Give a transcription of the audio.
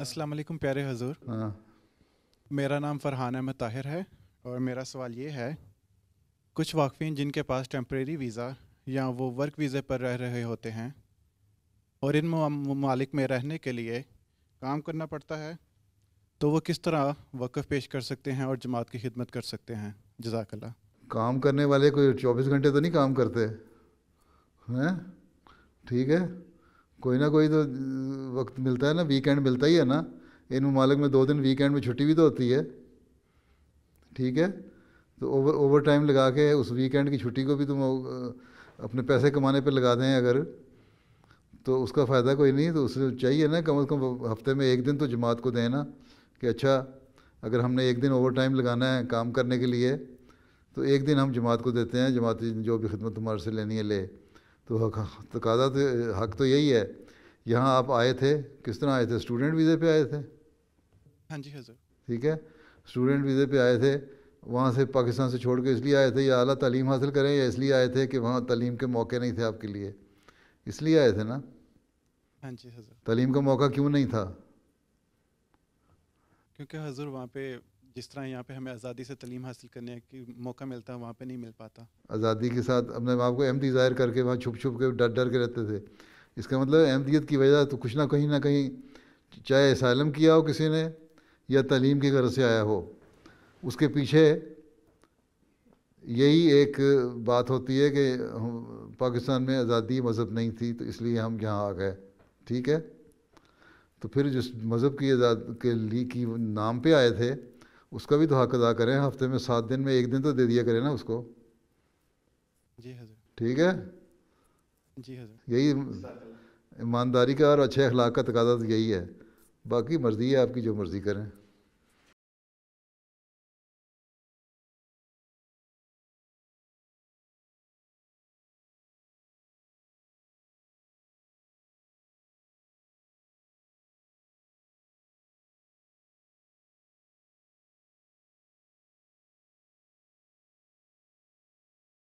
अस्सलाम वालेकुम प्यारे हजूर हाँ। मेरा नाम फरहान अहमद ताहिर है और मेरा सवाल ये है कुछ वाकफिन जिनके पास टेम्प्रेरी वीज़ा या वो वर्क वीज़े पर रह रहे होते हैं और इन ममालिक में रहने के लिए काम करना पड़ता है तो वो किस तरह वक़ पेश कर सकते हैं और जमात की खिदमत कर सकते हैं जजाकला काम करने वाले कोई चौबीस घंटे तो नहीं काम करते हैं ठीक है कोई ना कोई तो वक्त मिलता है ना वीकेंड मिलता ही है ना इन ममालिक में दो दिन वीकेंड में छुट्टी भी तो होती है ठीक है तो ओवर ओवर टाइम लगा के उस वीकेंड की छुट्टी को भी तुम अपने पैसे कमाने पर लगा दें अगर तो उसका फ़ायदा कोई नहीं तो उसे चाहिए ना कम अज़ कम हफ्ते में एक दिन तो जमात को दें ना कि अच्छा अगर हमने एक दिन ओवर टाइम लगाना है काम करने के लिए तो एक दिन हम जमात को देते हैं जमात जो भी खिदमत तुम्हारे से लेनी है ले तो तकादा तो हक तो यही है यहाँ आप आए थे किस तरह आए थे स्टूडेंट वीज़े पे आए थे हाँ जी हजर हाँ ठीक है स्टूडेंट वीज़े पे आए थे वहाँ से पाकिस्तान से छोड़ के इसलिए आए थे या अला तलीम हासिल करें या इसलिए आए थे कि वहाँ तलीम के मौके नहीं थे आपके लिए इसलिए आए थे ना हाँ जी हजर हाँ तलीम का मौका क्यों नहीं था क्योंकि हजर वहाँ पे जिस तरह यहाँ पे हमें आज़ादी से तलीम हासिल करने की मौका मिलता है वहाँ पे नहीं मिल पाता आज़ादी के साथ अपने बाप को अहमदी ज़ाहिर करके वहाँ छुप छुप के डर डर के रहते थे इसका मतलब अहमदियत की वजह तो कुछ ना कहीं ना कहीं चाहे असालम किया हो किसी ने या तलीम की गरज से आया हो उसके पीछे यही एक बात होती है कि पाकिस्तान में आज़ादी मज़हब नहीं थी तो इसलिए हम यहाँ आ गए ठीक है तो फिर जिस मज़हब की आज़ाद के ली की नाम पे आए थे उसका भी तो हक अदा करें हफ्ते में सात दिन में एक दिन तो दे दिया करें ना उसको जी हजर ठीक है जी हजर यही ईमानदारी का और अच्छे अखलाक का तकादा तो यही है बाकी मर्ज़ी है आपकी जो मर्ज़ी करें